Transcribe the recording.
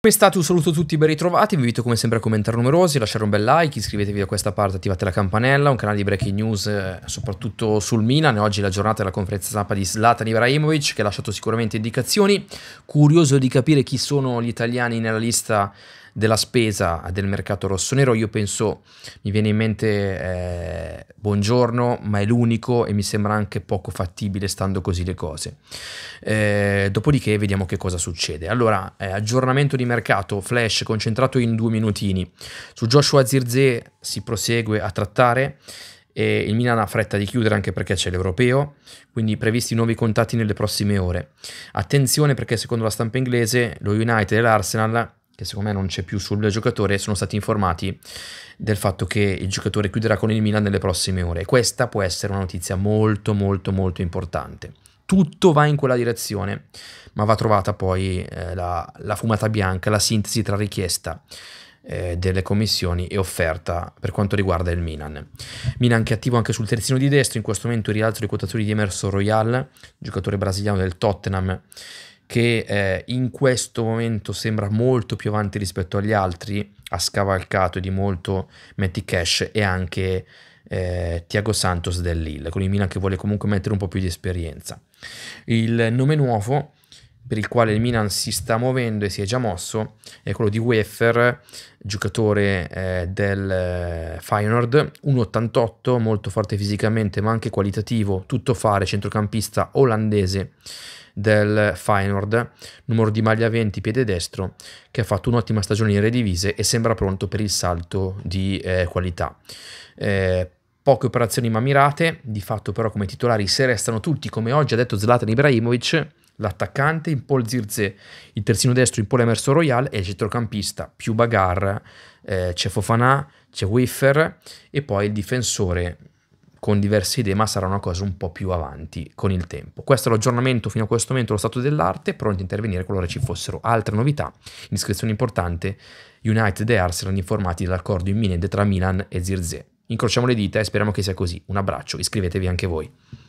Come state? Un saluto a tutti, ben ritrovati, vi invito come sempre a commentare numerosi, lasciare un bel like, iscrivetevi a questa parte, attivate la campanella, un canale di breaking news eh, soprattutto sul Milan, oggi è la giornata della conferenza stampa di Zlatan Ibrahimovic che ha lasciato sicuramente indicazioni, curioso di capire chi sono gli italiani nella lista della spesa del mercato rossonero, io penso, mi viene in mente eh, buongiorno, ma è l'unico e mi sembra anche poco fattibile stando così le cose. Eh, dopodiché vediamo che cosa succede. Allora, eh, aggiornamento di mercato, flash concentrato in due minutini. Su Joshua Zirze si prosegue a trattare E il Milan ha fretta di chiudere anche perché c'è l'europeo, quindi previsti nuovi contatti nelle prossime ore. Attenzione perché secondo la stampa inglese lo United e l'Arsenal che secondo me non c'è più sul giocatore, sono stati informati del fatto che il giocatore chiuderà con il Milan nelle prossime ore. Questa può essere una notizia molto molto molto importante. Tutto va in quella direzione, ma va trovata poi eh, la, la, fumata bianca, la sintesi tra richiesta eh, delle commissioni e offerta per quanto riguarda il Milan. Milan che è attivo anche sul terzino di destra, in questo momento il rialzo dei quotatori di Emerson Royal, giocatore brasiliano del Tottenham, che eh, in questo momento sembra molto più avanti rispetto agli altri, ha scavalcato di molto Matty Cash e anche eh, Tiago Santos dell'Ill, con il Milan che vuole comunque mettere un po' più di esperienza. Il nome nuovo per il quale il Milan si sta muovendo e si è già mosso è quello di Wafer, giocatore eh, del eh, Feyenoord, 1,88, molto forte fisicamente ma anche qualitativo, tutto fare, centrocampista olandese del Feyenoord, numero di maglia 20, piede destro, che ha fatto un'ottima stagione in redivise e sembra pronto per il salto di eh, qualità. Eh, poche operazioni ma mirate, di fatto però come titolari se restano tutti, come oggi ha detto Zlatan Ibrahimovic, l'attaccante in Paul Zirze, il terzino destro in Paul Emerson Royal e il centrocampista più Bagar, eh, c'è Fofana, c'è Wiffer e poi il difensore con diverse idee ma sarà una cosa un po' più avanti con il tempo. Questo è l'aggiornamento fino a questo momento lo stato dell'arte, pronti a intervenire qualora ci fossero altre novità. iscrizione importante, United e Arsenal informati dell'accordo imminente tra Milan e Zirze. Incrociamo le dita e speriamo che sia così. Un abbraccio, iscrivetevi anche voi.